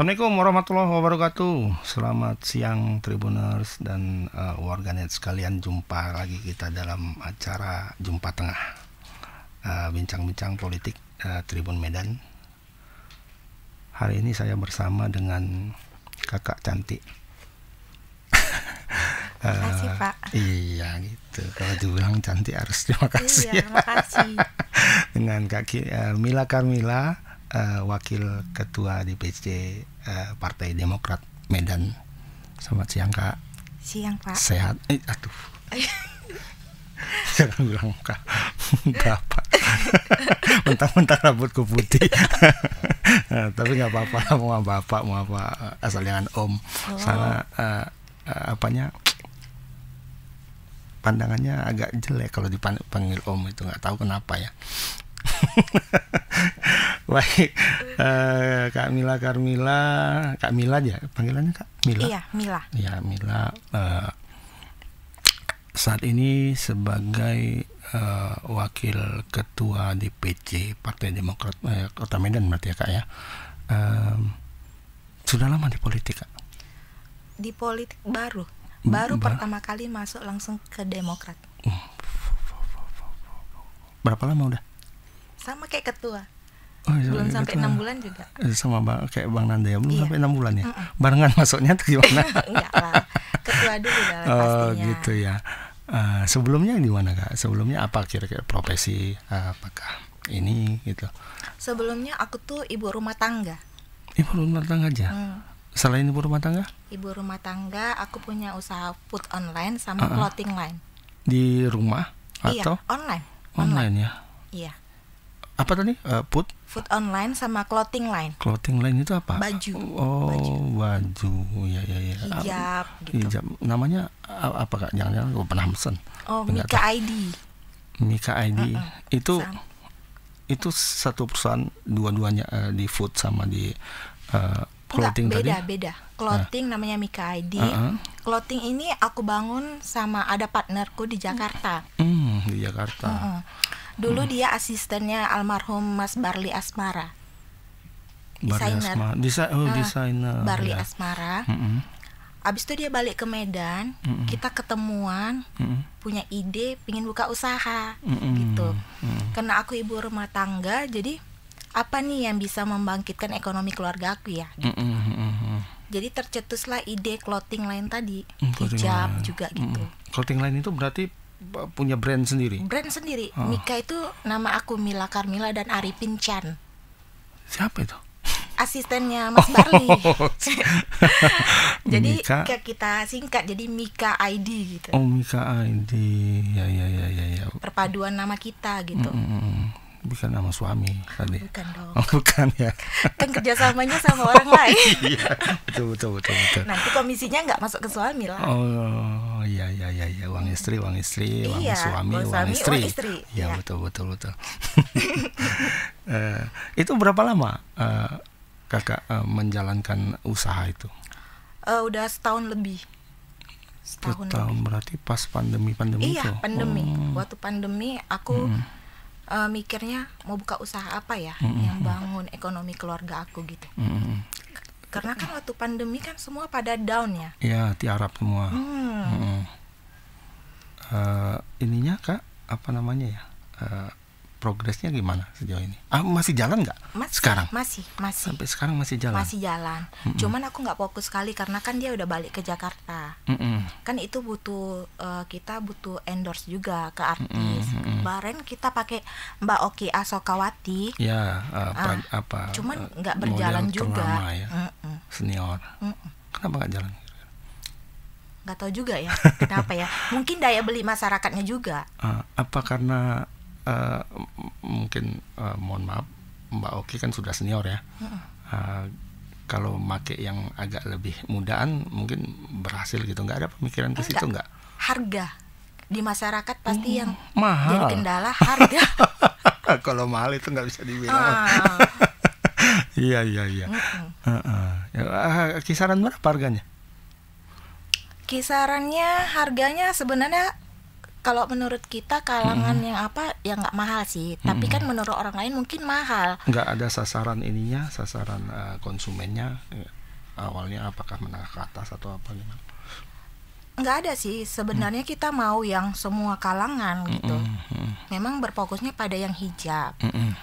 Assalamualaikum warahmatullahi wabarakatuh. Selamat siang Tribuners dan uh, eh, warganet sekalian. Jumpa lagi kita dalam acara Jumpa Tengah. Eh, bincang-bincang uh, politik uh, Tribun Medan. Hari ini saya bersama dengan Kakak cantik. terima kasih, Pak. Iya, gitu. Kalau dibilang cantik harus terima iya, kasih. Iya, terima kasih. dengan kaki uh, Mila Carmila uh, wakil ketua DPC uh, eh, Partai Demokrat Medan. Selamat siang kak. Siang pak. Sehat. Eh, aduh. Jangan bilang kak. Bapak. Mentang-mentang rambutku putih. nah, tapi nggak apa-apa mau apa bapak mau apa asal jangan om. Oh. Sana uh, uh, apanya? pandangannya agak jelek kalau dipanggil om itu nggak tahu kenapa ya Baik, uh, Kak Mila Mila, Kak Mila aja panggilannya Kak Mila. Iya, Mila. Iya, Mila. Uh, saat ini sebagai uh, wakil ketua DPC Partai Demokrat eh, Kota Medan berarti ya Kak ya. Uh, sudah lama di politik Kak? Di politik baru. Mm, baru ba pertama kali masuk langsung ke Demokrat. Mm. Berapa lama udah? sama kayak ketua Oh, iya, belum iya, sampai enam bulan juga iya, sama bang kayak bang Nanda ya belum iya. sampai enam bulan ya mm -mm. barengan masuknya tuh gimana enggak lah ketua dulu lah oh, pastinya gitu ya uh, sebelumnya gimana kak sebelumnya apa kira-kira profesi uh, apakah ini gitu sebelumnya aku tuh ibu rumah tangga ibu rumah tangga aja hmm. selain ibu rumah tangga ibu rumah tangga aku punya usaha food online sama uh -uh. clothing line di rumah atau iya, online online, online ya iya apa tadi uh, eh, put food online sama clothing line clothing line itu apa baju oh baju, Iya, iya, iya. ya hijab gitu. hijab namanya apa kak jangan jangan gue pernah pesan. oh Mika tahu. ID Mika ID Uh -uh. itu sama. itu satu perusahaan dua-duanya uh, di food sama di uh, clothing Enggak, beda, tadi beda clothing uh. namanya Mika ID uh -uh. clothing ini aku bangun sama ada partnerku di Jakarta hmm, di Jakarta Uh -uh. Dulu hmm. dia asistennya almarhum Mas Barli Asmara. Barli desainer. Asmara. oh, uh, desainer. Barli ya. Asmara. Mm -mm. Abis itu dia balik ke Medan, mm -mm. kita ketemuan, mm -mm. punya ide, pingin buka usaha, mm -mm. gitu. Mm -mm. Karena aku ibu rumah tangga, jadi apa nih yang bisa membangkitkan ekonomi keluarga aku ya? Gitu. Mm -mm. Jadi tercetuslah ide clothing lain tadi, mm, hijab juga mm -mm. gitu. Clothing lain itu berarti punya brand sendiri. Brand sendiri. Oh. Mika itu nama aku Mila Carmila dan Arifin Chan. Siapa itu? Asistennya Mas oh. Barli. Oh, oh. jadi Mika. kita singkat jadi Mika ID gitu. Oh, Mika ID. Ya ya ya ya ya. Perpaduan nama kita gitu. Mm -hmm. Bukan sama suami tadi. Bukan dong. Oh, bukan ya. Kan kerjasamanya sama orang oh, lain. Iya, betul betul betul betul. Nanti komisinya nggak masuk ke suami lah. Oh iya iya iya iya uang hmm. istri uang istri uang iya, suami uang, suami, istri. Uang istri. Iya, iya betul betul betul. uh, itu berapa lama uh, kakak uh, menjalankan usaha itu? Uh, udah setahun lebih setahun, setahun lebih. berarti pas pandemi pandemi iya itu. pandemi oh. waktu pandemi aku hmm uh, mikirnya mau buka usaha apa ya mm -hmm. yang bangun ekonomi keluarga aku gitu. Mm -hmm. Karena kan waktu pandemi kan semua pada down ya. Iya, tiarap semua. Mm. Mm -hmm. uh, ininya kak apa namanya ya? Uh, progresnya gimana sejauh ini? Ah, masih jalan nggak? Masih, sekarang? Masih, masih. Sampai sekarang masih jalan. Masih jalan. Mm -mm. Cuman aku nggak fokus sekali karena kan dia udah balik ke Jakarta. Mm -mm. Kan itu butuh uh, kita butuh endorse juga ke artis. Mm -mm. Kemarin kita pakai Mbak Oki Asokawati. Ya, uh, ah, apa? Cuman eh, nggak uh, berjalan juga. ya? Senior. Mm -mm. Kenapa nggak jalan? Gak tau juga ya. Kenapa ya? Mungkin daya beli masyarakatnya juga. Uh, apa karena Eh, mungkin uh, mohon maaf Mbak Oki kan sudah senior ya. Uh-uh. Uh, kalau make yang agak lebih mudaan mungkin berhasil gitu. Nggak ada pemikiran ke situ nggak? Harga di masyarakat pasti hmm, yang mahal. jadi kendala harga. kalau mahal itu nggak bisa dibilang. Uh. iya iya iya. Uh-uh. Uh-uh. Kisaran berapa harganya? Kisarannya harganya sebenarnya kalau menurut kita kalangan hmm. yang apa yang nggak mahal sih, tapi kan menurut orang lain mungkin mahal. Nggak ada sasaran ininya, sasaran uh, konsumennya eh, awalnya apakah menengah ke atas atau apa gimana? Gitu. nggak ada sih sebenarnya hmm. kita mau yang semua kalangan gitu hmm. memang berfokusnya pada yang hijab hmm.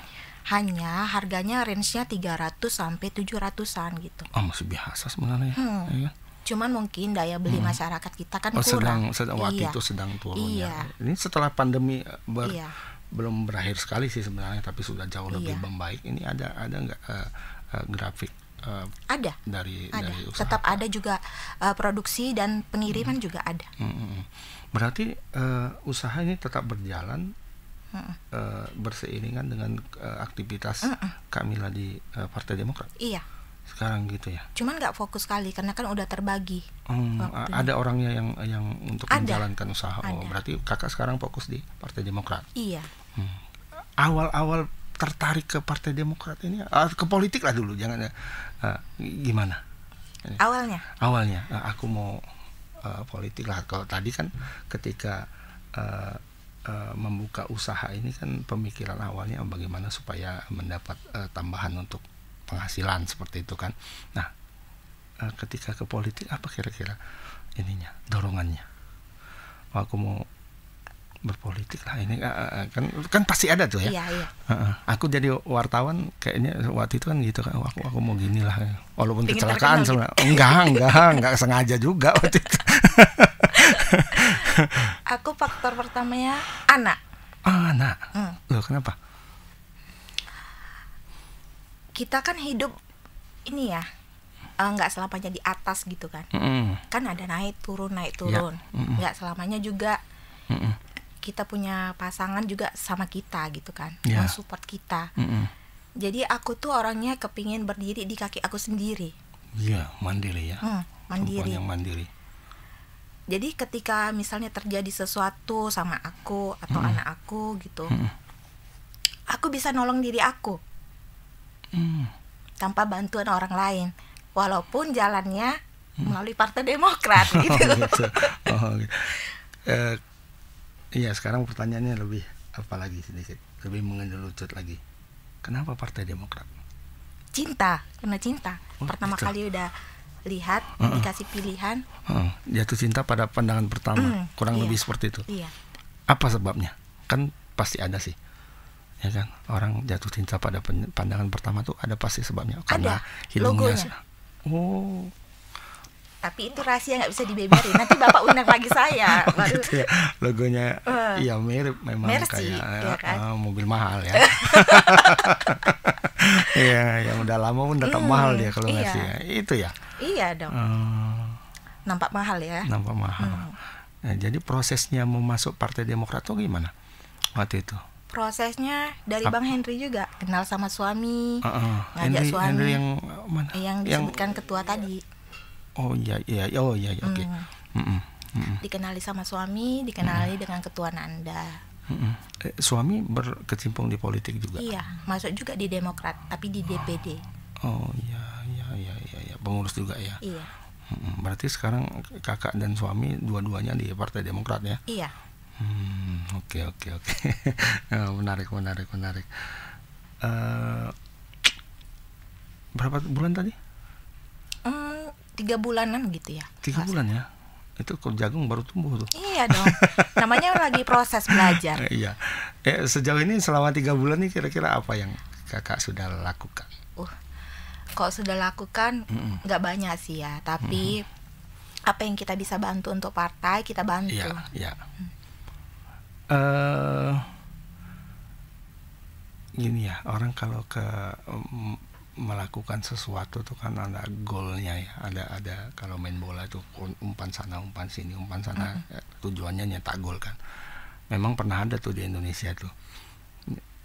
hanya harganya range-nya 300 sampai 700-an gitu oh masih biasa sebenarnya hmm. ya cuman mungkin daya beli hmm. masyarakat kita kan oh, kurang. Sedang, sedang waktu iya. itu sedang turunnya. Iya. Ini setelah pandemi eh, ber, iya. belum berakhir sekali sih sebenarnya, tapi sudah jauh lebih iya. membaik. Ini ada ada nggak uh, uh, grafik? Uh, ada dari ada. dari usaha tetap ada juga uh, produksi dan pengiriman hmm. juga ada. Hmm. hmm, hmm. Berarti uh, usaha ini tetap berjalan hmm. uh berseiringan dengan uh, aktivitas hmm. hmm. Kamila di uh, Partai Demokrat. Iya sekarang gitu ya cuman nggak fokus kali karena kan udah terbagi hmm, ada orangnya yang yang untuk ada. menjalankan usaha oh berarti kakak sekarang fokus di partai demokrat iya hmm. awal-awal tertarik ke partai demokrat ini ke politik lah dulu jangan uh, gimana awalnya awalnya uh, aku mau uh, politik lah kalau tadi kan ketika uh, uh, membuka usaha ini kan pemikiran awalnya bagaimana supaya mendapat uh, tambahan untuk penghasilan seperti itu kan nah eh, ketika ke politik apa kira-kira ininya dorongannya oh, aku mau berpolitik lah ini eh, eh, kan kan pasti ada tuh ya iya, iya. aku jadi wartawan kayaknya waktu itu kan gitu kan aku aku mau gini lah walaupun Pingin kecelakaan sama gitu. enggak enggak enggak sengaja juga waktu itu aku faktor pertamanya anak ah, anak hmm. loh kenapa kita kan hidup ini ya eh, nggak uh, selamanya di atas gitu kan mm. kan ada naik turun naik turun ya, nggak yeah. mm -mm. selamanya juga mm -mm. kita punya pasangan juga sama kita gitu kan yeah. yang support kita mm -mm. jadi aku tuh orangnya kepingin berdiri di kaki aku sendiri iya yeah, mandiri ya hmm, mandiri yang mandiri jadi ketika misalnya terjadi sesuatu sama aku atau mm -mm. anak aku gitu mm -mm. aku bisa nolong diri aku hmm. tanpa bantuan orang lain walaupun jalannya hmm. melalui Partai Demokrat oh, gitu. gitu. oh, gitu. Oh, gitu. Uh, iya sekarang pertanyaannya lebih apa lagi sedikit lebih mengelucut lagi kenapa Partai Demokrat cinta karena cinta oh, pertama gitu. kali udah lihat uh -uh. dikasih pilihan uh -uh. jatuh cinta pada pandangan pertama mm, kurang iya. lebih seperti itu iya. apa sebabnya kan pasti ada sih ya kan orang jatuh cinta pada pandangan pertama tuh ada pasti sebabnya karena hidungnya oh tapi itu rahasia nggak bisa dibeberin nanti bapak undang lagi saya oh, gitu ya. logonya uh, iya mirip memang Merci, kayak ya kan? uh, mobil mahal ya Iya, yang udah lama pun tetap hmm, mahal dia kalau iya. Ya. Itu ya. Iya dong. uh, Nampak mahal ya. Nampak mahal. Hmm. Nah, jadi prosesnya mau masuk Partai Demokrat tuh gimana waktu itu? prosesnya dari Ap Bang Henry juga kenal sama suami, uh -uh. ngajak Henry, suami Henry yang mana? Yang disebutkan yang, ketua tadi. Oh iya, iya iya oh iya, iya oke. Okay. Hmm. Dikenali sama suami, dikenali mm dengan ketua Nanda. Eh, suami berkecimpung di politik juga. Iya, masuk juga di Demokrat, tapi di DPD. Oh iya iya iya iya ya. pengurus juga ya. Iya. Berarti sekarang kakak dan suami dua-duanya di Partai Demokrat ya? Iya. Hmm, oke oke oke. Eh, menarik menarik menarik. Uh, berapa bulan tadi? Mm, tiga bulanan gitu ya. Tiga Masa. bulan ya. Itu kok jagung baru tumbuh tuh. Iya dong. Namanya lagi proses belajar. iya. Eh, sejauh ini selama tiga bulan ini kira-kira apa yang kakak sudah lakukan? Uh, kok sudah lakukan nggak mm -mm. banyak sih ya. Tapi mm -mm. apa yang kita bisa bantu untuk partai kita bantu. Iya. iya. Mm uh, gini ya orang kalau ke um, melakukan sesuatu tuh kan ada goalnya ya ada ada kalau main bola tuh umpan sana umpan sini umpan sana mm -hmm. tujuannya nyetak gol kan memang pernah ada tuh di Indonesia tuh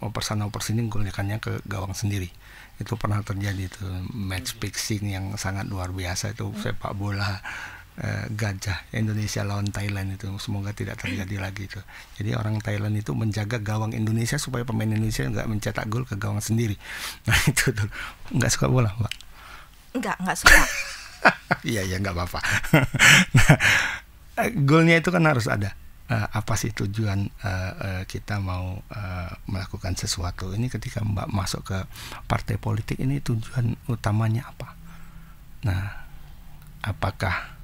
oper sana oper sini golnya ke gawang sendiri itu pernah terjadi tuh match fixing yang sangat luar biasa itu sepak bola uh, gajah Indonesia lawan Thailand itu semoga tidak terjadi lagi itu jadi orang Thailand itu menjaga gawang Indonesia supaya pemain Indonesia nggak mencetak gol ke gawang sendiri nah itu tuh nggak suka bola mbak nggak nggak suka iya iya nggak apa-apa nah eh, golnya itu kan harus ada uh, apa sih tujuan uh, uh, kita mau uh, melakukan sesuatu ini ketika Mbak masuk ke partai politik ini tujuan utamanya apa? Nah, apakah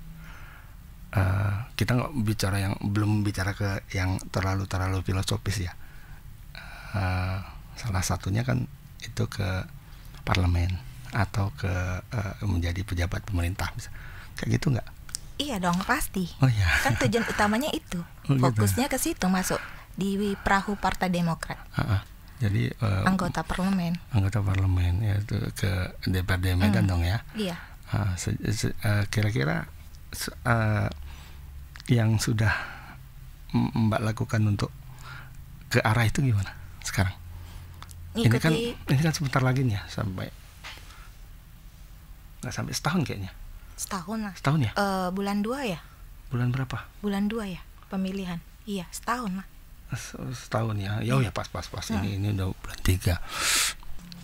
uh, kita nggak bicara yang belum bicara ke yang terlalu terlalu filosofis ya uh, salah satunya kan itu ke parlemen atau ke uh, menjadi pejabat pemerintah bisa kayak gitu nggak iya dong pasti oh, iya. kan tujuan utamanya itu oh, gitu ya. fokusnya ke situ masuk di perahu partai demokrat uh -uh. jadi uh, anggota parlemen anggota parlemen ya itu ke DPRD Medan hmm. dong ya iya ah, kira-kira uh, yang sudah Mbak lakukan untuk ke arah itu gimana sekarang? Ngikuti. Ini kan ini kan sebentar lagi nih ya sampai nggak sampai setahun kayaknya. Setahun lah. Setahun ya? Uh, bulan dua ya. Bulan berapa? Bulan dua ya pemilihan. Iya setahun lah. Setahun ya, ya oh ya pas pas pas hmm. ini ini udah bulan tiga.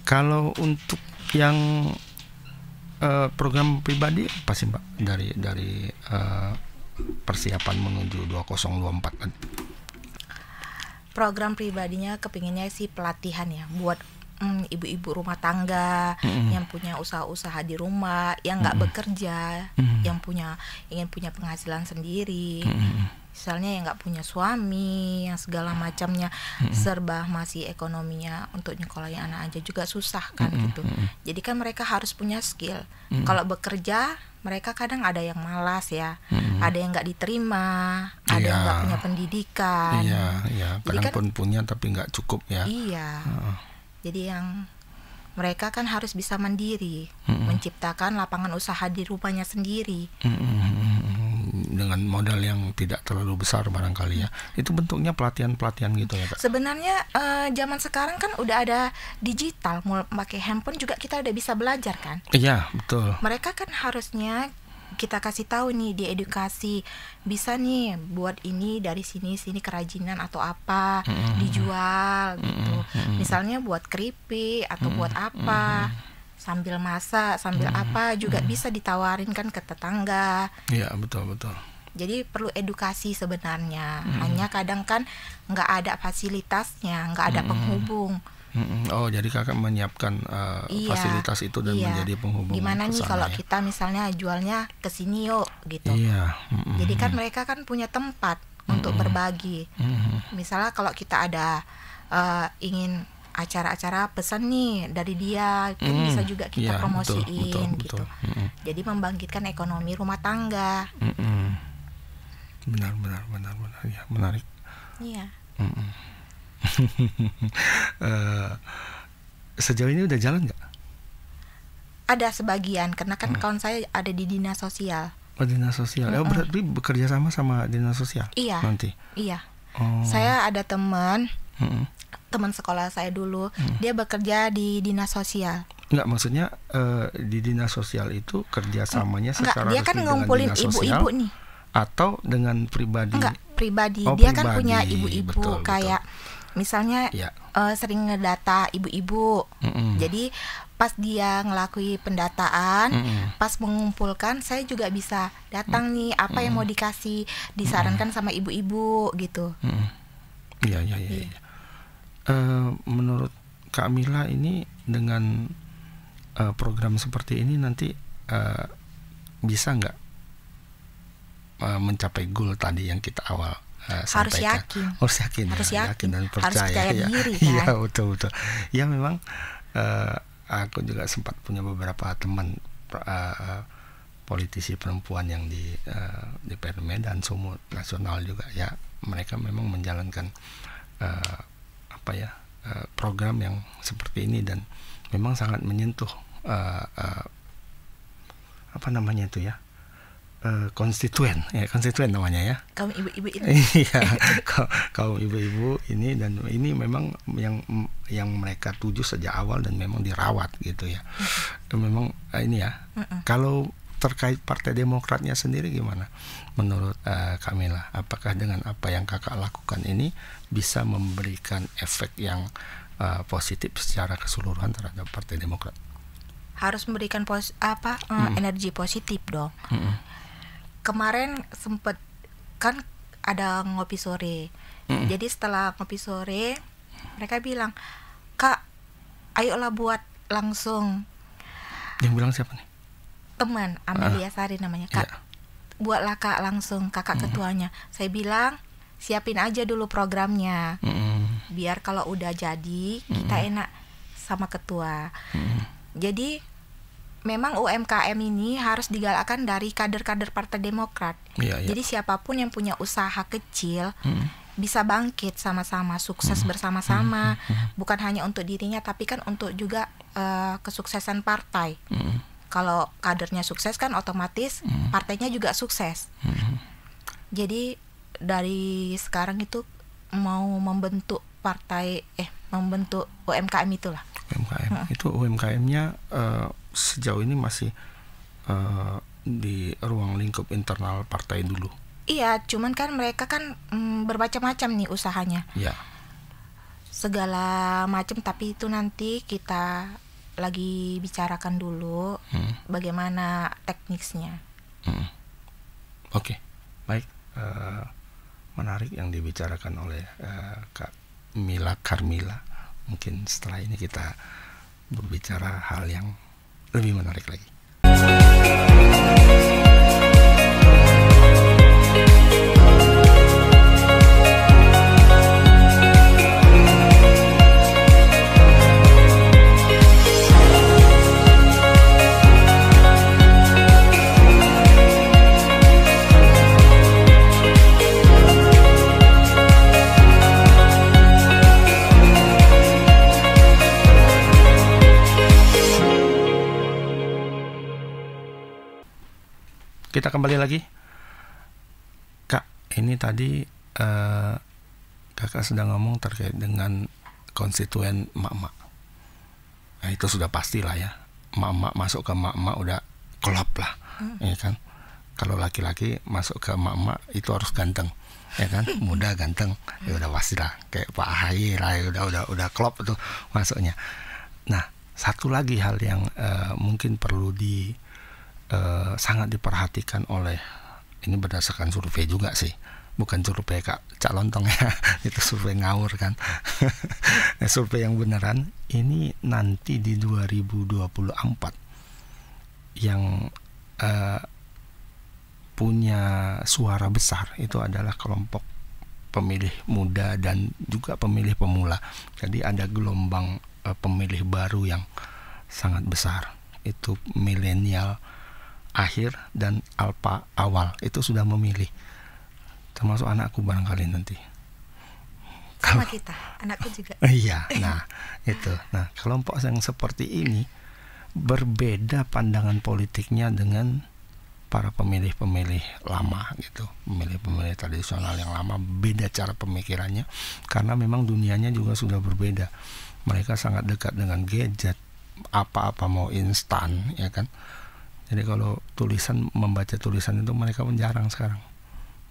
Kalau untuk yang Eh, program pribadi pasti pak dari dari uh, persiapan menuju 2024 program pribadinya kepinginnya sih pelatihan ya buat ibu hmm, ibu-ibu rumah tangga mm yang punya usaha-usaha di rumah yang nggak mm bekerja mm yang punya ingin punya penghasilan sendiri mm misalnya yang nggak punya suami yang segala hmm. macamnya mm-hmm. serba masih ekonominya untuk yang anak aja juga susah kan mm-hmm. gitu hmm. jadi kan mereka harus punya skill mm-hmm. kalau bekerja mereka kadang ada yang malas ya, hmm. ada yang nggak diterima, ada iya. yang nggak punya pendidikan. Iya, iya. Kadang kan pun kan, punya tapi nggak cukup ya. Iya. Uh. Jadi yang mereka kan harus bisa mandiri, hmm. menciptakan lapangan usaha di rumahnya sendiri. Hmm dengan modal yang tidak terlalu besar barangkali ya. Hmm. Itu bentuknya pelatihan-pelatihan gitu ya, Kak. Sebenarnya eh, zaman sekarang kan udah ada digital, mau pakai handphone juga kita udah bisa belajar kan? Iya, betul. Mereka kan harusnya kita kasih tahu nih di edukasi bisa nih buat ini dari sini sini kerajinan atau apa mm -hmm. dijual gitu mm -hmm. misalnya buat keripik atau mm -hmm. buat apa mm -hmm sambil masak sambil hmm. apa juga hmm. bisa ditawarin kan ke tetangga iya betul betul jadi perlu edukasi sebenarnya hmm. hanya kadang kan nggak ada fasilitasnya nggak ada hmm. penghubung hmm, Oh, jadi kakak menyiapkan uh, iya, fasilitas itu dan iya. menjadi penghubung. Gimana nih kalau ya? kita misalnya jualnya ke sini yuk gitu. Iya. Mm-hmm. Jadi kan hmm. mereka kan punya tempat mm-hmm. untuk hmm, berbagi. Mm-hmm. Misalnya kalau kita ada uh, ingin acara-acara pesan nih dari dia kan hmm, bisa juga kita yeah, iya, promosiin betul, betul, gitu. Betul. Mm. Jadi membangkitkan ekonomi rumah tangga. Mm -mm. Benar benar benar benar ya menarik. Iya. Mm hmm uh, sejauh ini udah jalan nggak? Ada sebagian karena kan mm. kawan saya ada di dinas sosial. Oh dinas sosial. Mm Oh berarti bekerja sama sama dinas sosial. Iya. Nanti. Iya. Oh. Saya ada teman hmm. teman sekolah saya dulu hmm. dia bekerja di dinas sosial Enggak maksudnya uh, di dinas sosial itu kerjasamanya Enggak, dia kan ngumpulin ibu-ibu nih atau dengan pribadi Enggak, pribadi oh, dia pribadi. kan punya ibu-ibu kayak misalnya ya. uh, sering ngedata ibu-ibu hmm. jadi pas dia ngelakui pendataan, mm -hmm. pas mengumpulkan, saya juga bisa datang mm -hmm. nih apa mm -hmm. yang mau dikasih disarankan mm -hmm. sama ibu-ibu gitu. Iya iya iya. iya uh, menurut Kak Mila ini dengan uh, program seperti ini nanti uh, bisa nggak uh, mencapai goal tadi yang kita awal Uh, harus yakin harus yakin harus ya, yakin. dan percaya, harus ya. diri iya, kan? ya betul betul ya memang uh, aku juga sempat punya beberapa teman uh, politisi perempuan yang di uh, DPR dan Sumut nasional juga ya mereka memang menjalankan uh, apa ya eh, program yang seperti ini dan memang sangat menyentuh uh, uh, apa namanya itu ya konstituen ya konstituen namanya ya kaum ibu-ibu ini iya kaum ibu-ibu ini dan ini memang yang yang mereka tuju sejak awal dan memang dirawat gitu ya memang ini ya kalau terkait Partai Demokratnya sendiri gimana menurut uh, Kamila? Apakah dengan apa yang kakak lakukan ini bisa memberikan efek yang uh, positif secara keseluruhan terhadap Partai Demokrat? Harus memberikan pos apa mm -mm. energi positif dong. Mm -hmm. Kemarin sempet kan ada ngopi sore. Mm -hmm. Jadi setelah ngopi sore mereka bilang kak ayolah buat langsung yang bilang siapa nih teman Amelia ah. Sari namanya kak ya. buatlah kak langsung kakak mm. ketuanya saya bilang siapin aja dulu programnya mm. biar kalau udah jadi mm. kita enak sama ketua mm. jadi memang UMKM ini harus digalakkan dari kader-kader partai Demokrat yeah, yeah. jadi siapapun yang punya usaha kecil mm. Bisa bangkit sama-sama, sukses bersama-sama, bukan hanya untuk dirinya, tapi kan untuk juga uh, kesuksesan partai kalau kadernya sukses kan otomatis hmm. partainya juga sukses. Hmm. Jadi dari sekarang itu mau membentuk partai eh membentuk UMKM itulah. UMKM hmm. itu UMKM-nya uh, eh, sejauh ini masih uh, di ruang lingkup internal partai dulu. Iya, cuman kan mereka kan mm, bermacam-macam nih usahanya. Iya. Segala macam tapi itu nanti kita lagi bicarakan dulu hmm. bagaimana teknisnya. Hmm. Oke, okay. baik. Uh, menarik yang dibicarakan oleh uh, Kak Mila Karmila. Mungkin setelah ini kita berbicara hal yang lebih menarik lagi. kita kembali lagi kak ini tadi uh, kakak sedang ngomong terkait dengan konstituen mak mak nah itu sudah pasti lah ya mak mak masuk ke mak mak udah kelop lah hmm. ya kan kalau laki-laki masuk ke mak mak itu harus ganteng ya kan muda ganteng ya udah pasti lah kayak Pak Ahy lah ya udah udah udah klop tuh masuknya nah satu lagi hal yang uh, mungkin perlu di eh, sangat diperhatikan oleh ini berdasarkan survei juga sih bukan survei kak cak lontong ya itu survei ngawur kan nah, survei yang beneran ini nanti di 2024 yang eh, punya suara besar itu adalah kelompok pemilih muda dan juga pemilih pemula jadi ada gelombang eh, pemilih baru yang sangat besar itu milenial akhir dan alpa awal itu sudah memilih termasuk anakku barangkali nanti sama kita anakku juga iya nah itu nah kelompok yang seperti ini berbeda pandangan politiknya dengan para pemilih-pemilih lama gitu pemilih-pemilih tradisional yang lama beda cara pemikirannya karena memang dunianya juga sudah berbeda mereka sangat dekat dengan gadget apa-apa mau instan ya kan jadi kalau tulisan membaca tulisan itu mereka pun jarang sekarang.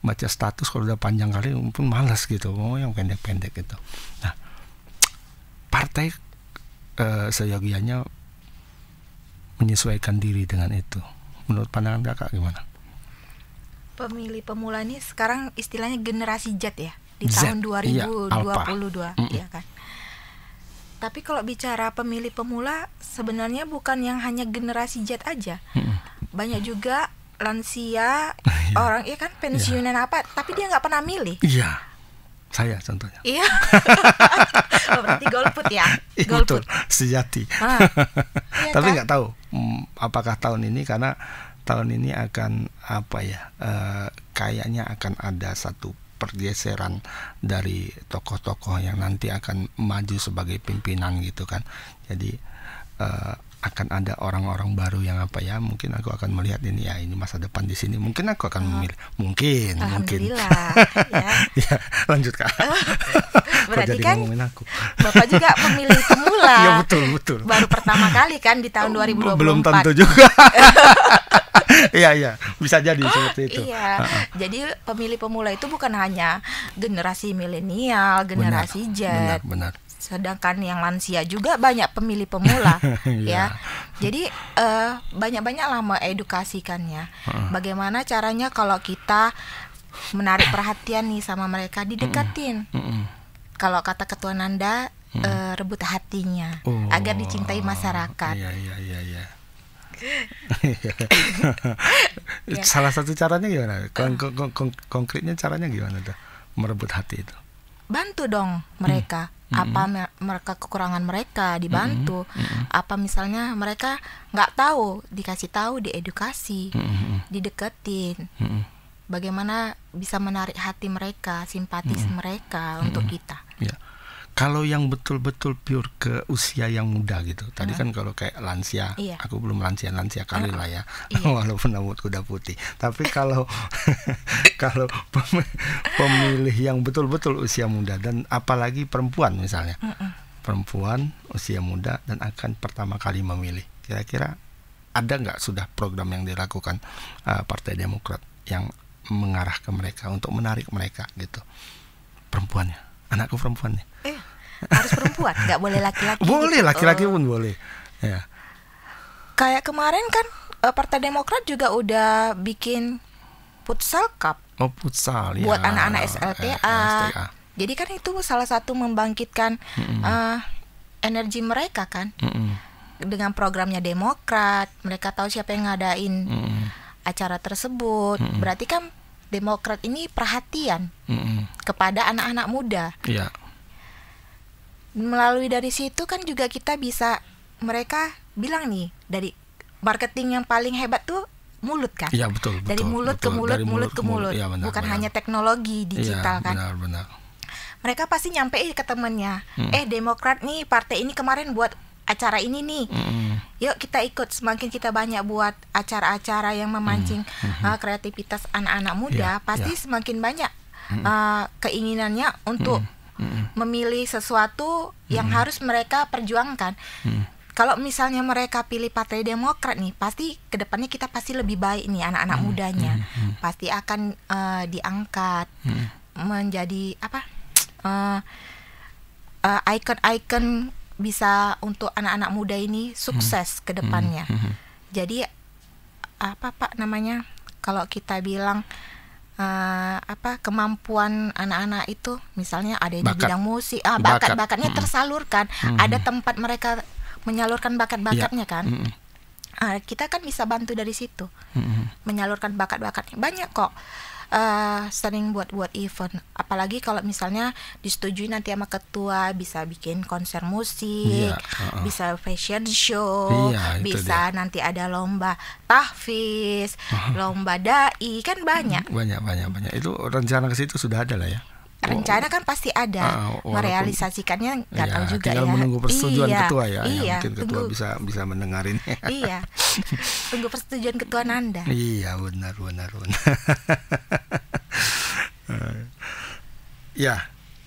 Baca status kalau udah panjang kali pun malas gitu, mau oh, yang pendek-pendek gitu. Nah, partai eh, seyogianya menyesuaikan diri dengan itu. Menurut pandangan kakak gimana? Pemilih pemula ini sekarang istilahnya generasi Z ya di Z, tahun 2022 iya, ya kan. Tapi kalau bicara pemilih pemula sebenarnya bukan yang hanya generasi Z aja. Hmm. Banyak juga lansia, yeah. orang ya kan pensiunan yeah. apa, tapi dia nggak pernah milih. Iya. Saya contohnya. Iya. Oh, berarti golput ya. Golput. Betul, sejati. Ah, ya, tapi kan? nggak kan? tahu hmm, apakah tahun ini karena tahun ini akan apa ya? Uh, kayaknya akan ada satu pergeseran dari tokoh-tokoh yang nanti akan maju sebagai pimpinan gitu kan jadi uh, akan ada orang-orang baru yang apa ya mungkin aku akan melihat ini ya ini masa depan di sini mungkin aku akan oh. memilih mungkin mungkin ya. ya lanjut kak oh. berarti kan aku. bapak juga memilih pemula ya betul betul baru pertama kali kan di tahun 2024 belum tentu juga Iya iya, bisa jadi ah, seperti itu. Iya. Jadi pemilih pemula itu bukan hanya generasi milenial, generasi Z. Benar, benar. Sedangkan yang lansia juga banyak pemilih pemula iya. ya. Jadi uh, banyak-banyak lama edukasikannya, Bagaimana caranya kalau kita menarik perhatian nih sama mereka didekatin. Kalau kata ketua Nanda uh, rebut hatinya oh, agar dicintai masyarakat. Iya iya iya iya. Iya. Salah satu caranya gimana? Kon kon kon konkretnya caranya gimana tuh merebut hati itu? Bantu dong mereka. Hmm. hmm. Apa me mereka kekurangan mereka dibantu. Hmm. hmm. Hmm. Apa misalnya mereka nggak tahu dikasih tahu diedukasi, hmm. hmm. dideketin. Hmm. Bagaimana bisa menarik hati mereka, simpatis hmm. mereka untuk hmm. kita. yeah kalau yang betul-betul pure ke usia yang muda gitu. Tadi uh-huh. kan kalau kayak lansia, iya. aku belum lansia lansia kali uh-huh. lah ya, iya. walaupun rambut kuda putih. Tapi kalau kalau pemilih yang betul-betul usia muda dan apalagi perempuan misalnya, uh-uh. perempuan usia muda dan akan pertama kali memilih. Kira-kira ada nggak sudah program yang dilakukan uh, Partai Demokrat yang mengarah ke mereka untuk menarik mereka gitu perempuannya? anakku perempuan ya. Eh, harus perempuan, nggak boleh laki-laki. Gitu. Boleh laki-laki oh. pun boleh. Ya. Kayak kemarin kan eh, Partai Demokrat juga udah bikin futsal cup. Oh futsal ya. Buat anak-anak SLTA. Eh, SLTA. Jadi kan itu salah satu membangkitkan uh, energi mereka kan. Mm Dengan programnya Demokrat, mereka tahu siapa yang ngadain mm acara tersebut. Mm Berarti kan Demokrat ini perhatian mm-hmm. kepada anak-anak muda. Yeah. Melalui dari situ kan juga kita bisa mereka bilang nih dari marketing yang paling hebat tuh mulut kan. Iya betul, betul. Dari mulut betul. ke mulut, dari mulut, ke mulut. mulut. Ya, benar, Bukan benar. hanya teknologi iya, digital ya, kan. Benar, benar. Mereka pasti nyampein ke temennya. Hmm. Eh Demokrat nih partai ini kemarin buat acara ini nih. Mm. Yuk kita ikut semakin kita banyak buat acara-acara yang memancing mm. uh, kreativitas anak-anak muda, yeah, pasti yeah. semakin banyak mm. uh, keinginannya untuk mm. Mm. memilih sesuatu yang mm. harus mereka perjuangkan. Mm. Kalau misalnya mereka pilih Partai Demokrat nih, pasti kedepannya kita pasti lebih baik nih anak-anak mm. mudanya, mm. pasti akan uh, diangkat mm. menjadi apa? Uh, uh, icon-icon bisa untuk anak-anak muda ini sukses hmm. ke depannya. Hmm. hmm. Jadi apa Pak namanya? Kalau kita bilang uh, apa kemampuan anak-anak itu misalnya ada yang bakat. di bidang musik, ah bakat, bakatnya hmm. tersalurkan, hmm. ada tempat mereka menyalurkan bakat-bakatnya ya. kan. Hmm. Nah, kita kan bisa bantu dari situ. Hmm. Menyalurkan bakat-bakatnya. Banyak kok uh, sering buat-buat event apalagi kalau misalnya disetujui nanti sama ketua bisa bikin konser musik yeah, iya, uh -uh. bisa fashion show yeah, bisa dia. nanti ada lomba tahfiz uh -huh. lomba dai kan banyak banyak banyak banyak itu rencana ke situ sudah ada lah ya Gitu. rencana kan pasti ada uh, merealisasikannya nggak iya, tahu juga tinggal ya menunggu persetujuan iya, ketua ya, ya. iya, ya, mungkin tunggu, ketua bisa bisa mendengarin iya tunggu persetujuan ketua anda iya benar benar benar ya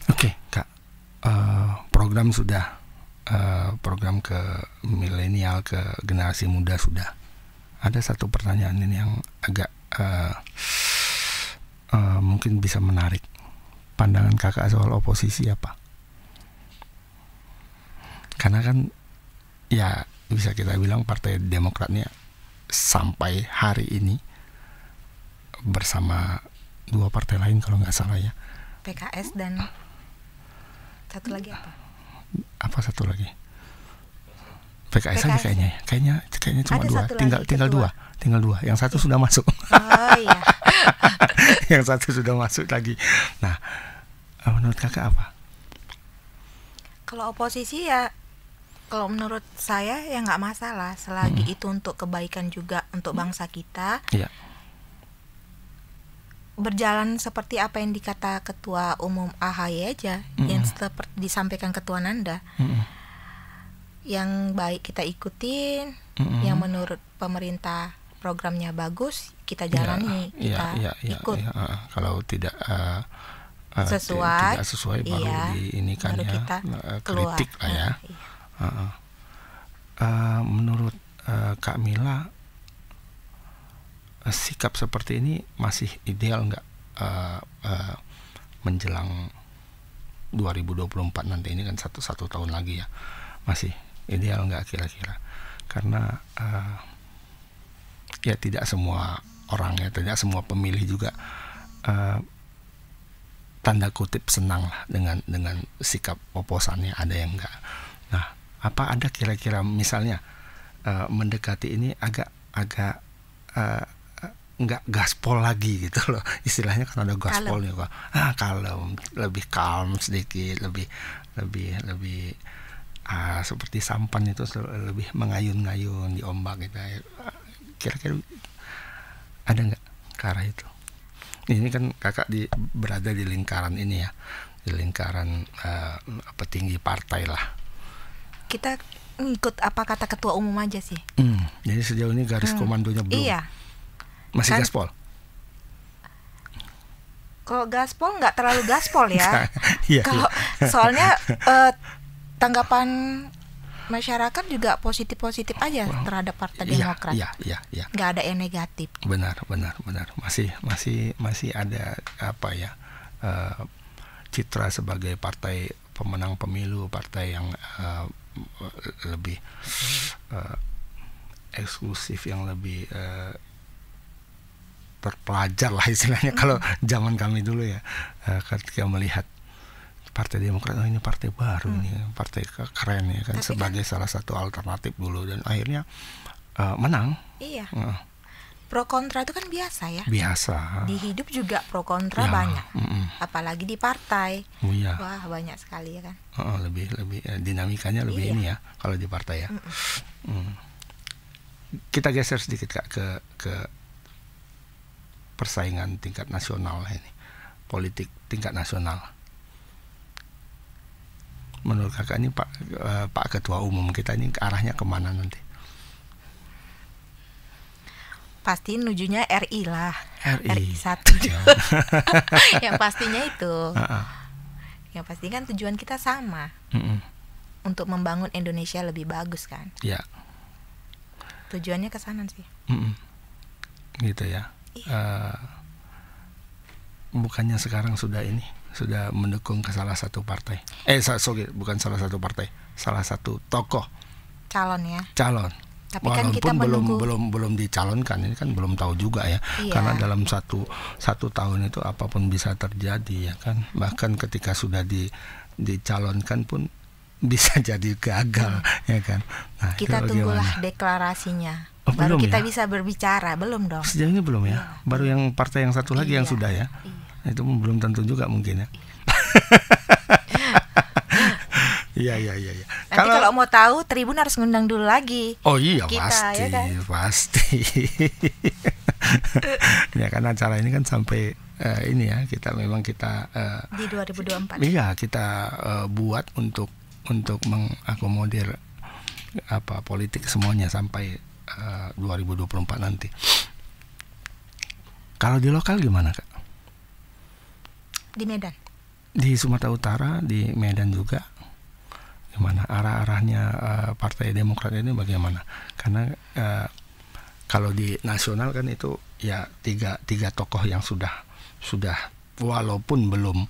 oke okay, kak uh, program sudah uh, program ke milenial ke generasi muda sudah ada satu pertanyaan ini yang agak uh, uh, mungkin bisa menarik pandangan kakak soal oposisi apa karena kan ya bisa kita bilang partai demokratnya sampai hari ini bersama dua partai lain kalau nggak salah ya PKS dan satu lagi apa apa satu lagi PKS, PKS aja kayaknya ya. kayaknya kayaknya cuma dua tinggal tinggal dua tinggal dua yang satu sudah masuk oh iya yang satu sudah masuk lagi. Nah, eh, menurut kakak apa? Kalau oposisi ya, kalau menurut saya ya nggak masalah selagi hmm. itu untuk kebaikan juga untuk bangsa kita. Iya. Berjalan seperti apa yang dikata Ketua Umum AHY aja, hmm. yang seperti disampaikan Ketua Nanda. Hmm. Yang baik kita ikutin, hmm. yang menurut pemerintah programnya bagus kita iya, jalani, ya, kita ya, ya, ikut. Ya, Kalau tidak uh, sesuai, tidak sesuai baru iya, di ini kan ya, eh, kritik lah ya. Iya. uh. Uh, menurut uh, Kak Mila, uh, sikap seperti ini masih ideal nggak uh, uh, menjelang 2024 nanti ini kan satu satu tahun lagi ya masih ideal nggak kira-kira karena uh, ya tidak semua orang ya tidak semua pemilih juga uh, tanda kutip senang lah dengan dengan sikap oposannya ada yang enggak nah apa ada kira-kira misalnya uh, mendekati ini agak agak uh, eh, enggak gaspol lagi gitu loh istilahnya kan ada gaspolnya kok ah kalem lebih calm sedikit lebih lebih lebih ah, seperti sampan itu lebih mengayun-ngayun di ombak gitu kira-kira ada nggak ke arah itu ini kan kakak di berada di lingkaran ini ya di lingkaran uh, eh, petinggi partai lah kita ikut apa kata ketua umum aja sih hmm, jadi sejauh ini garis hmm, komandonya belum iya masih kan, gaspol kalau gaspol nggak terlalu gaspol ya iya, iya, kalau soalnya uh, tanggapan masyarakat juga positif-positif aja terhadap Partai iya, Demokrat. Iya, iya, iya. Gak ada yang negatif. Benar, benar, benar. Masih masih masih ada apa ya? Uh, citra sebagai partai pemenang pemilu, partai yang uh, lebih uh, eksklusif, yang lebih uh, terpelajar lah istilahnya kalau zaman kami dulu ya ketika melihat Partai Demokrat oh ini partai baru hmm. nih, partai keren ya kan Tapi kan sebagai kan, salah satu alternatif dulu dan akhirnya uh, menang. Iya. Uh. Pro kontra itu kan biasa ya. Biasa. Di hidup juga pro kontra ya, banyak, mm -mm. apalagi di partai. Oh, iya. Wah banyak sekali ya kan. Uh, lebih lebih eh, dinamikanya lebih iya. ini ya kalau di partai ya. Mm. Kita geser sedikit kak ke ke persaingan tingkat nasional ini, politik tingkat nasional menurut kakak ini Pak eh, Pak Ketua Umum kita ini arahnya kemana nanti? Pasti nujunya RI lah, RI, RI satu iya. yang pastinya itu, uh -uh. yang pasti kan tujuan kita sama, uh-uh. untuk membangun Indonesia lebih bagus kan? Ya. Tujuannya ke sana sih. uh-uh. Gitu ya. yeah. Iya. Uh, bukannya sekarang sudah ini sudah mendukung ke salah satu partai eh sorry bukan salah satu partai salah satu tokoh calon ya calon tapi kan Walaupun kan kita belum menunggu... belum belum dicalonkan ini kan belum tahu juga ya iya. karena dalam satu satu tahun itu apapun bisa terjadi ya kan bahkan ketika sudah di dicalonkan pun bisa jadi gagal hmm. ya kan nah, kita tunggulah gimana? deklarasinya Oh, baru belum kita ya? bisa berbicara, belum dong. Sejauh ini belum ya. yeah. Baru yang partai yang satu lagi yeah. yang iya. sudah ya. yeah. Itu belum tentu juga mungkin ya. Iya iya iya. Ya. Nanti kalau, kalau mau tahu Tribun harus ngundang dulu lagi. Oh iya kita, ya pasti ya kan? pasti. ya karena acara ini kan sampai uh, ini ya kita memang kita uh, di 2024. Iya kita uh, buat untuk untuk mengakomodir apa politik semuanya sampai 2024 eh, nanti. Kalau di lokal gimana kak? Di Medan. Di Sumatera Utara, di Medan juga. Gimana arah-arahnya uh, Partai Demokrat ini bagaimana? Karena uh, kalau di nasional kan itu ya tiga tiga tokoh yang sudah sudah walaupun belum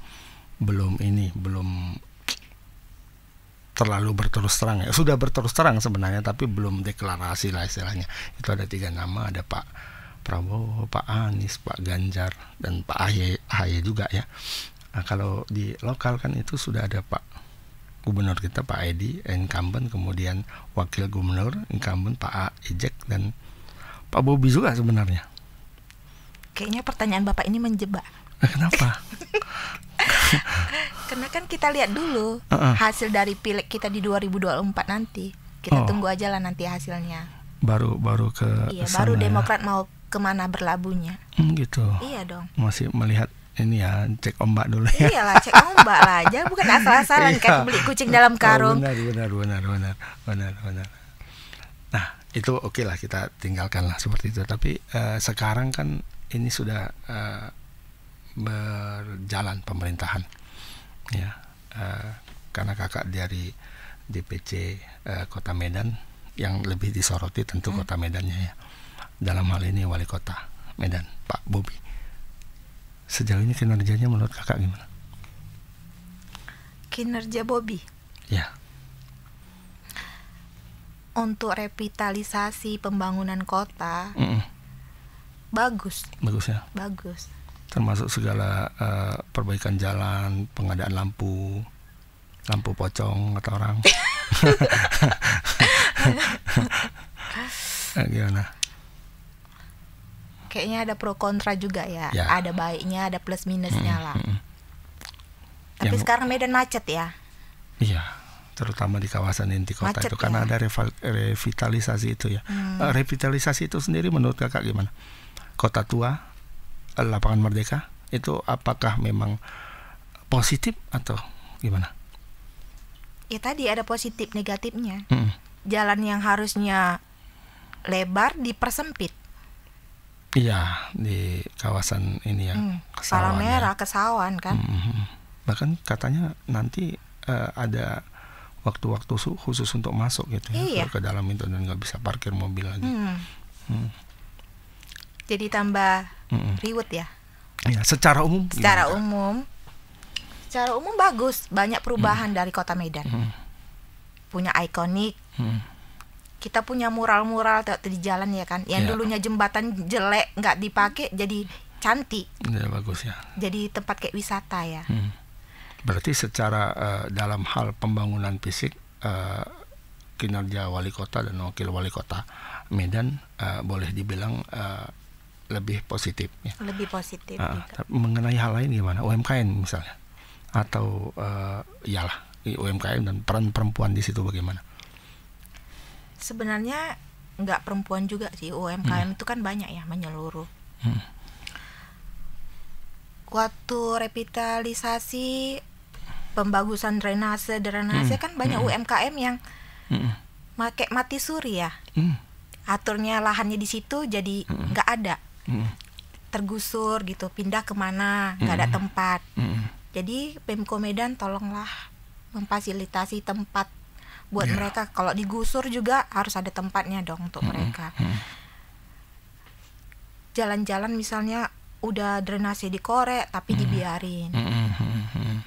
belum ini belum terlalu berterus terang ya sudah berterus terang sebenarnya tapi belum deklarasi lah istilahnya itu ada tiga nama ada Pak Prabowo Pak Anies Pak Ganjar dan Pak Ahy Ahy juga ya nah, kalau di lokal kan itu sudah ada Pak Gubernur kita Pak Edi incumbent kemudian Wakil Gubernur incumbent Pak A Ejek dan Pak Bobi juga sebenarnya kayaknya pertanyaan bapak ini menjebak eh, kenapa karena kan kita lihat dulu uh -uh. hasil dari pilek kita di 2024 nanti kita oh. tunggu aja lah nanti hasilnya baru baru ke iya sana baru ya. demokrat ya. mau kemana berlabuhnya hmm, gitu iya dong masih melihat ini ya cek ombak dulu ya. Iyalah cek ombak lah aja bukan asal-asalan iya. kayak beli kucing dalam oh, karung. Oh, benar benar benar benar benar benar. Nah, itu oke okay lah kita tinggalkanlah seperti itu tapi uh, sekarang kan ini sudah uh, berjalan pemerintahan ya uh, karena kakak dari DPC uh, eh, Kota Medan yang lebih disoroti tentu hmm. Kota Medannya ya dalam hal ini wali kota Medan Pak Bobi sejauh ini kinerjanya menurut kakak gimana kinerja Bobi ya untuk revitalisasi pembangunan kota mm -mm. bagus bagus ya bagus termasuk segala uh, perbaikan jalan, pengadaan lampu, lampu pocong atau orang. Eh, gimana? Kayaknya ada pro kontra juga ya. ya. Ada baiknya, ada plus minusnya hmm, lah. Hmm. Tapi Yang... sekarang Medan macet ya. Iya, terutama di kawasan inti kota macet itu ya? karena ada revitalisasi itu ya. Hmm. Eh, revitalisasi itu sendiri menurut kakak gimana? Kota tua lapangan Merdeka itu apakah memang positif atau gimana? Ya tadi ada positif negatifnya. Mm. Jalan yang harusnya lebar dipersempit. Iya di kawasan ini ya. Mm. Palang merah kesawan kan. -hmm. Bahkan katanya nanti uh, ada waktu-waktu khusus untuk masuk gitu ya, iya. ke dalam itu dan nggak bisa parkir mobil lagi. Mm. Mm jadi tambah mm riwet ya ya secara umum secara gimana? umum secara umum bagus banyak perubahan mm. dari kota Medan mm. punya ikonik mm. kita punya mural-mural di jalan ya kan yang yeah. dulunya jembatan jelek nggak dipakai jadi cantik ya, bagus ya jadi tempat kayak wisata ya mm. berarti secara uh, dalam hal pembangunan fisik uh, kinerja wali kota dan wakil wali kota Medan uh, boleh dibilang uh, lebih ya. Lebih positif. Uh, Mengenai hal lain gimana? UMKM misalnya atau uh, eh, lah UMKM dan peran perempuan di situ bagaimana? Sebenarnya nggak perempuan juga sih UMKM hmm. itu kan banyak ya menyeluruh. Hmm. Waktu revitalisasi pembagusan drainase drainase hmm. kan banyak hmm. UMKM yang hmm. make mati suri ya. Hmm. Aturnya lahannya di situ jadi hmm. nggak hmm. ada Hmm. tergusur gitu pindah kemana nggak hmm. ada tempat hmm. jadi pemko Medan tolonglah memfasilitasi tempat buat yeah. mereka kalau digusur juga harus ada tempatnya dong untuk hmm. mereka hmm. Hmm. jalan-jalan misalnya udah drenase dikorek tapi hmm. dibiarin hmm.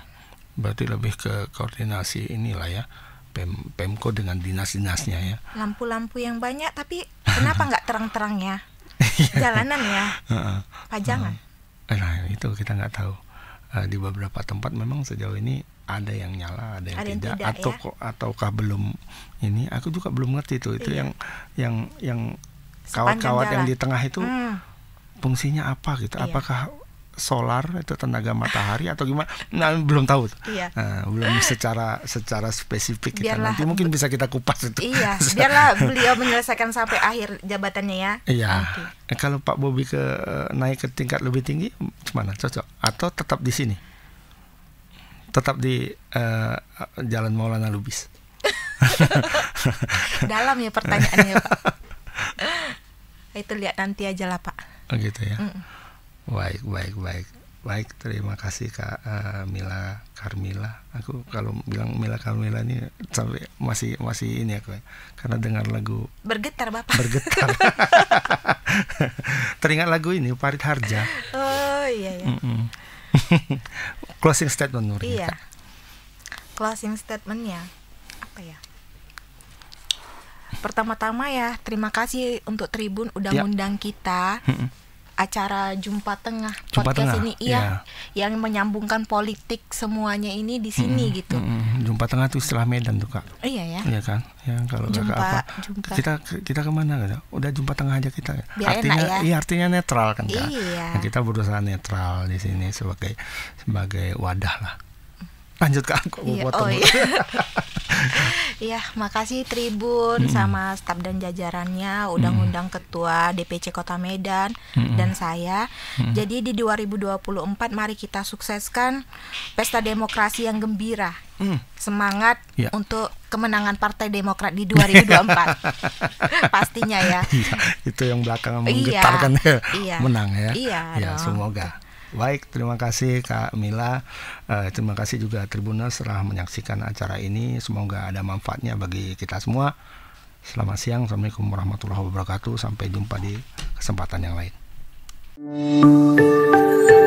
berarti lebih ke koordinasi inilah ya Pem Pemko dengan dinas-dinasnya ya. Lampu-lampu yang banyak tapi kenapa nggak terang-terang ya? jalanan ya pajangan nah itu kita nggak tahu uh, di beberapa tempat memang sejauh ini ada yang nyala ada yang, ada tidak, yang tidak atau ya? ataukah belum ini aku juga belum ngerti itu itu iya. yang yang yang kawat-kawat yang di tengah itu hmm. fungsinya apa gitu iya. apakah solar itu tenaga matahari atau gimana? Nah, belum tahu Iya. Nah, belum secara secara spesifik biarlah, kita. nanti mungkin bisa kita kupas itu. Iya, biarlah beliau menyelesaikan sampai akhir jabatannya ya. Iya. Okay. Eh, kalau Pak Bobi ke eh, naik ke tingkat lebih tinggi gimana? Cocok atau tetap di sini? Tetap di uh, Jalan Maulana Lubis. Dalam ya pertanyaannya, Pak. itu lihat nanti aja lah, Pak. Oh gitu ya. -mm. Baik, baik, baik. Baik, terima kasih Kak uh, Mila Carmila. Aku kalau bilang Mila Carmila ini sampai masih masih ini aku ya, karena dengar lagu Bergetar Bapak. Bergetar. Teringat lagu ini Parit Harja. Oh iya iya. Mm -mm. Closing statement Nur Iya. Closing statementnya apa ya? Pertama-tama ya terima kasih untuk Tribun udah ya. ngundang kita. Mm -mm acara jumpa tengah jumpa podcast tengah, ini iya yeah. yang menyambungkan politik semuanya ini di sini mm gitu. Mm Jumpa tengah tuh setelah Medan tuh kak. Iya ya. Iya kan. Ya kalau jumpa, apa jumpa. kita kita kemana kan? Gitu? Udah jumpa tengah aja kita. Ya? Biar artinya enak, ya. iya artinya netral kan kak. Iya. Nah, kita berusaha netral di sini sebagai sebagai wadah lah lanjut ke aku iya, Oh, iya. Iya, makasih Tribun -hmm. sama staf dan jajarannya udah undang hmm. ketua DPC Kota Medan -hmm. dan saya. -hmm. Jadi di 2024 mari kita sukseskan pesta demokrasi yang gembira. hmm. Semangat ya. untuk kemenangan Partai Demokrat di 2024. Pastinya ya. ya itu yang belakang iya. menggetarkan iya, ya. Iya. Menang ya. Iya. Ya, dong. semoga. Baik, terima kasih Kak Mila. Uh, terima kasih juga Tribuners telah menyaksikan acara ini. Semoga ada manfaatnya bagi kita semua. Selamat siang, Assalamualaikum warahmatullahi wabarakatuh. Sampai jumpa di kesempatan yang lain.